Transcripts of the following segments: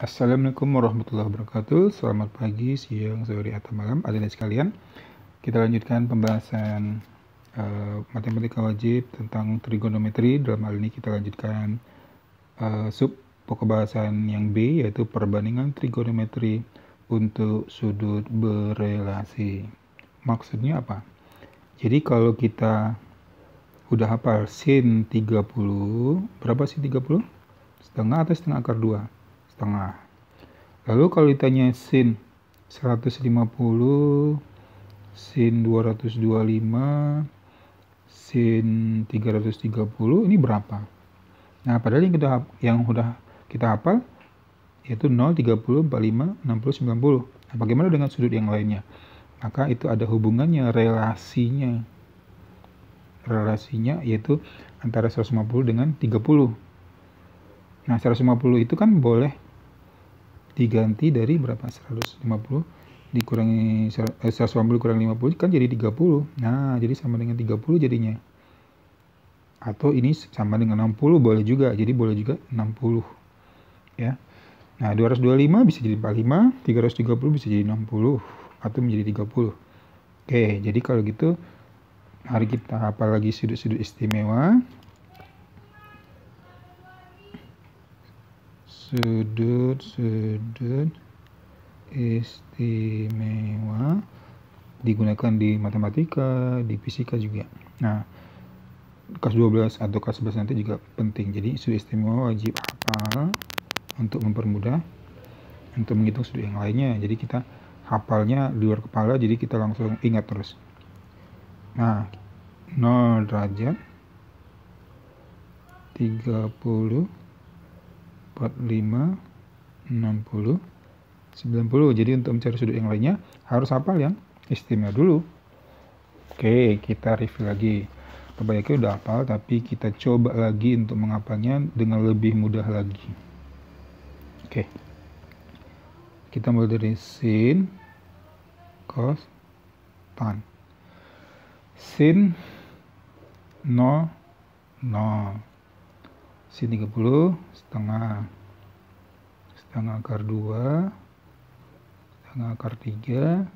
Assalamualaikum warahmatullahi wabarakatuh. Selamat pagi, siang, sore, atau malam, ada sekalian. Kita lanjutkan pembahasan uh, matematika wajib tentang trigonometri. Dalam hal ini kita lanjutkan uh, sub pokok bahasan yang B yaitu perbandingan trigonometri untuk sudut berelasi. Maksudnya apa? Jadi kalau kita udah hafal sin 30, berapa sin 30? Setengah atau setengah akar 2? setengah. Lalu kalau ditanya sin 150, sin 225, sin 330 ini berapa? Nah, padahal yang kita yang sudah kita hafal yaitu 0, 30, 45, 60, 90. Nah, bagaimana dengan sudut yang lainnya? Maka itu ada hubungannya, relasinya. Relasinya yaitu antara 150 dengan 30. Nah, 150 itu kan boleh diganti dari berapa 150 dikurangi eh, 150 kurang 50 kan jadi 30 nah jadi sama dengan 30 jadinya atau ini sama dengan 60 boleh juga jadi boleh juga 60 ya nah 225 bisa jadi 45 330 bisa jadi 60 atau menjadi 30 oke jadi kalau gitu mari kita apalagi sudut-sudut istimewa sudut sudut istimewa digunakan di matematika di fisika juga nah kelas 12 atau kelas 11 nanti juga penting jadi sudut istimewa wajib hafal untuk mempermudah untuk menghitung sudut yang lainnya jadi kita hafalnya di luar kepala jadi kita langsung ingat terus nah 0 derajat 30 45, 60, 90. Jadi untuk mencari sudut yang lainnya harus hafal yang istimewa dulu. Oke, kita review lagi. Kebanyakan udah hafal, tapi kita coba lagi untuk menghafalnya dengan lebih mudah lagi. Oke. Kita mulai dari sin, cos, tan. Sin, no, no sini 30 setengah setengah akar 2 setengah akar 3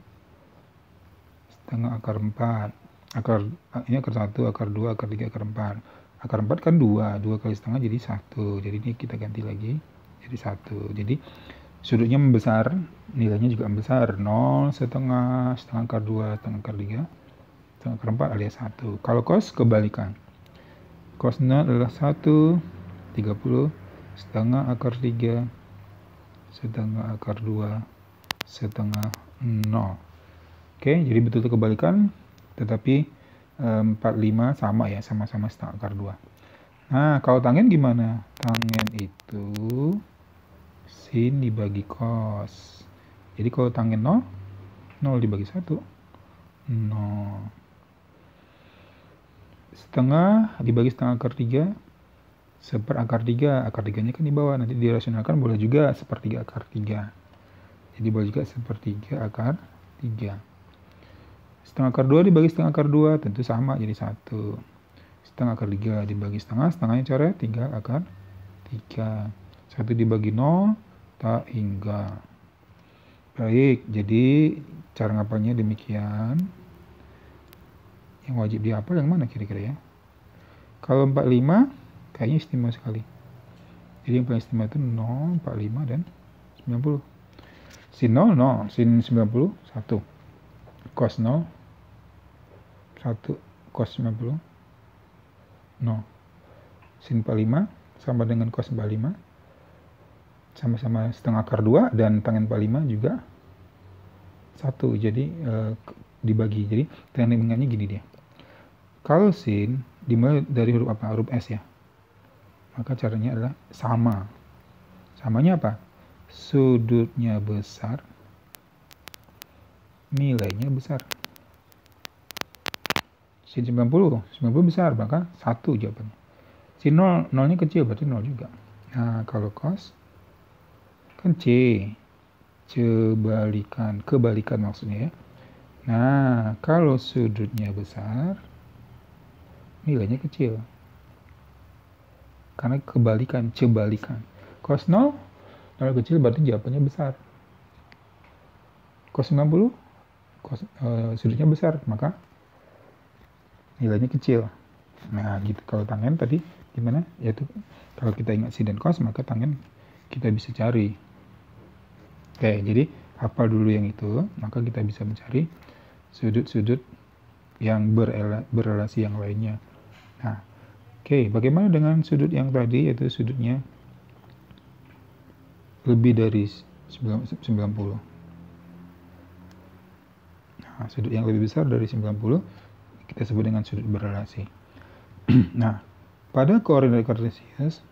setengah akar 4 akar eh, ini akar 1 akar 2 akar 3 akar 4 akar 4 kan 2 2 kali setengah jadi 1 jadi ini kita ganti lagi jadi 1 jadi sudutnya membesar nilainya juga membesar 0 setengah setengah akar 2 setengah akar 3 setengah akar 4 alias 1 kalau kos kebalikan cos 0 adalah 1 30 setengah akar 3 setengah akar 2 setengah 0 oke jadi betul-betul kebalikan tetapi 45 eh, sama ya sama-sama setengah akar 2 nah kalau tangen gimana tangen itu sin dibagi cos jadi kalau tangen 0 0 dibagi 1 0 setengah dibagi setengah akar 3 seper akar 3, akar 3 nya kan di bawah, nanti dirasionalkan boleh juga sepertiga akar 3. Jadi boleh juga sepertiga akar 3. Setengah akar 2 dibagi setengah akar 2, tentu sama jadi 1. Setengah akar 3 dibagi setengah, setengahnya cara 3 akar 3. 1 dibagi 0, tak hingga. Baik, jadi cara ngapalnya demikian. Yang wajib dihafal yang mana kira-kira ya? Kalau 45, kayaknya istimewa sekali jadi yang paling istimewa itu 0, 45 dan 90 sin 0, 0 sin 90, 1 cos 0 1 cos 90 0 sin 45 sama dengan cos 45 sama-sama setengah akar 2 dan tangan 45 juga 1 jadi e, dibagi jadi tangan gini dia kalau sin dimulai dari huruf apa huruf s ya maka caranya adalah sama. Samanya apa? Sudutnya besar, nilainya besar. Sin 90, 90 besar, maka 1 jawabannya. Sin 0, 0-nya kecil, berarti 0 juga. Nah, kalau cos, kan C. Kebalikan, kebalikan maksudnya ya. Nah, kalau sudutnya besar, nilainya kecil. Karena kebalikan, cebalikan. Cos 0, 0 kecil berarti jawabannya besar. Cos 90, cos, e, sudutnya besar, maka nilainya kecil. Nah, gitu. Kalau tangen tadi gimana? Yaitu kalau kita ingat sin dan cos, maka tangen kita bisa cari. Oke, jadi hafal dulu yang itu, maka kita bisa mencari sudut-sudut yang berrelasi yang lainnya. Nah, Oke, bagaimana dengan sudut yang tadi yaitu sudutnya lebih dari 90. Nah, sudut yang lebih besar dari 90 kita sebut dengan sudut berrelasi. nah, pada koordinat kartesius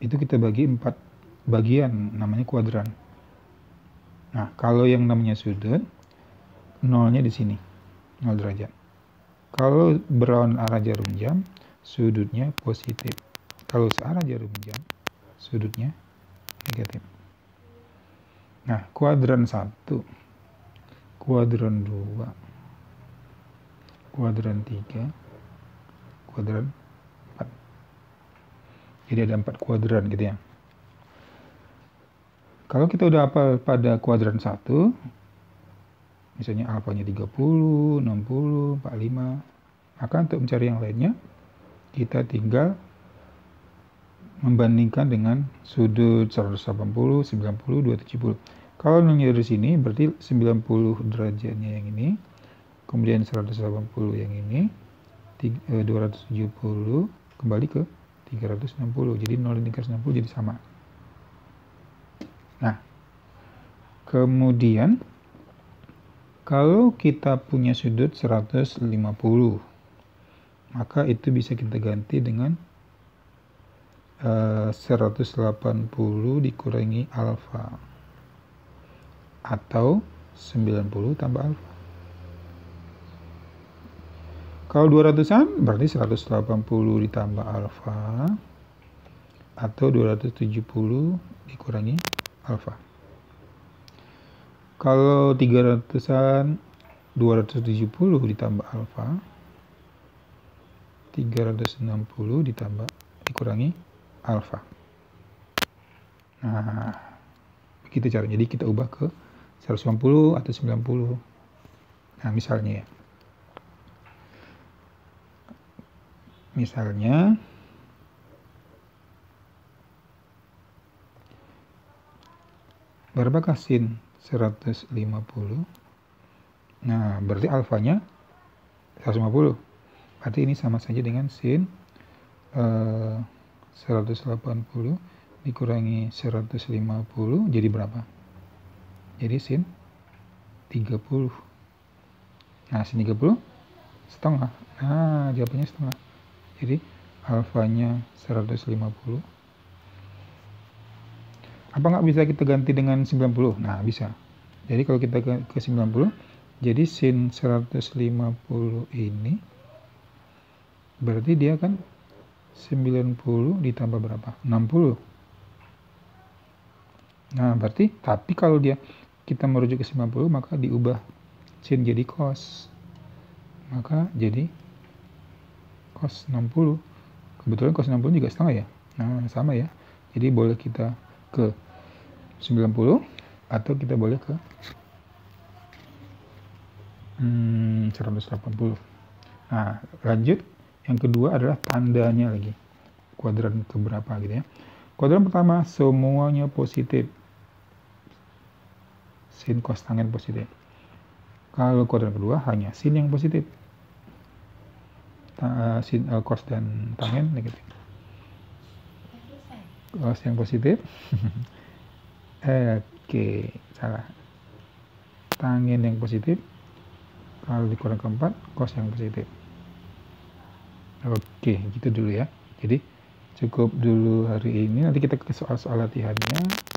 itu kita bagi empat bagian namanya kuadran. Nah, kalau yang namanya sudut nolnya di sini, nol derajat. Kalau brown arah jarum jam, sudutnya positif. Kalau searah jarum jam, sudutnya negatif. Nah, kuadran 1, kuadran 2, kuadran 3, kuadran 4. Jadi ada 4 kuadran gitu ya. Kalau kita udah hafal pada kuadran 1, misalnya alfanya 30, 60, 45. Maka untuk mencari yang lainnya, kita tinggal membandingkan dengan sudut 180, 90, 270. Kalau nilainya dari sini, berarti 90 derajatnya yang ini, kemudian 180 yang ini, 270, eh, kembali ke 360. Jadi 0 dan 360 jadi sama. Nah, kemudian kalau kita punya sudut 150, maka itu bisa kita ganti dengan eh, uh, 180 dikurangi alfa atau 90 tambah alfa. Kalau 200-an berarti 180 ditambah alfa atau 270 dikurangi alfa. Kalau 300-an 270 ditambah alfa 360 ditambah dikurangi alfa. Nah, begitu caranya. Jadi kita ubah ke 150 atau 90. Nah, misalnya ya. Misalnya berapa kasin? 150. Nah, berarti alfanya 150. Berarti ini sama saja dengan sin eh, uh, 180 dikurangi 150 jadi berapa? Jadi sin 30. Nah, sin 30 setengah. Nah, jawabannya setengah. Jadi alfanya 150 apa nggak bisa kita ganti dengan 90? Nah, bisa. Jadi kalau kita ke 90, jadi sin 150 ini berarti dia kan 90 ditambah berapa? 60. Nah, berarti tapi kalau dia kita merujuk ke 90 maka diubah sin jadi cos. Maka jadi cos 60. Kebetulan cos 60 juga setengah ya. Nah, sama ya. Jadi boleh kita ke 90 atau kita boleh ke hmm, 180. Nah, lanjut yang kedua adalah tandanya lagi. Kuadran keberapa gitu ya. Kuadran pertama semuanya positif. Sin cos tangen positif. Kalau kuadran kedua hanya sin yang positif. Ta, eh, sin uh, cos dan tangen negatif loss yang positif eh, oke salah tangen yang positif kalau dikurang keempat kos yang positif oke gitu dulu ya jadi cukup dulu hari ini nanti kita ke soal-soal latihannya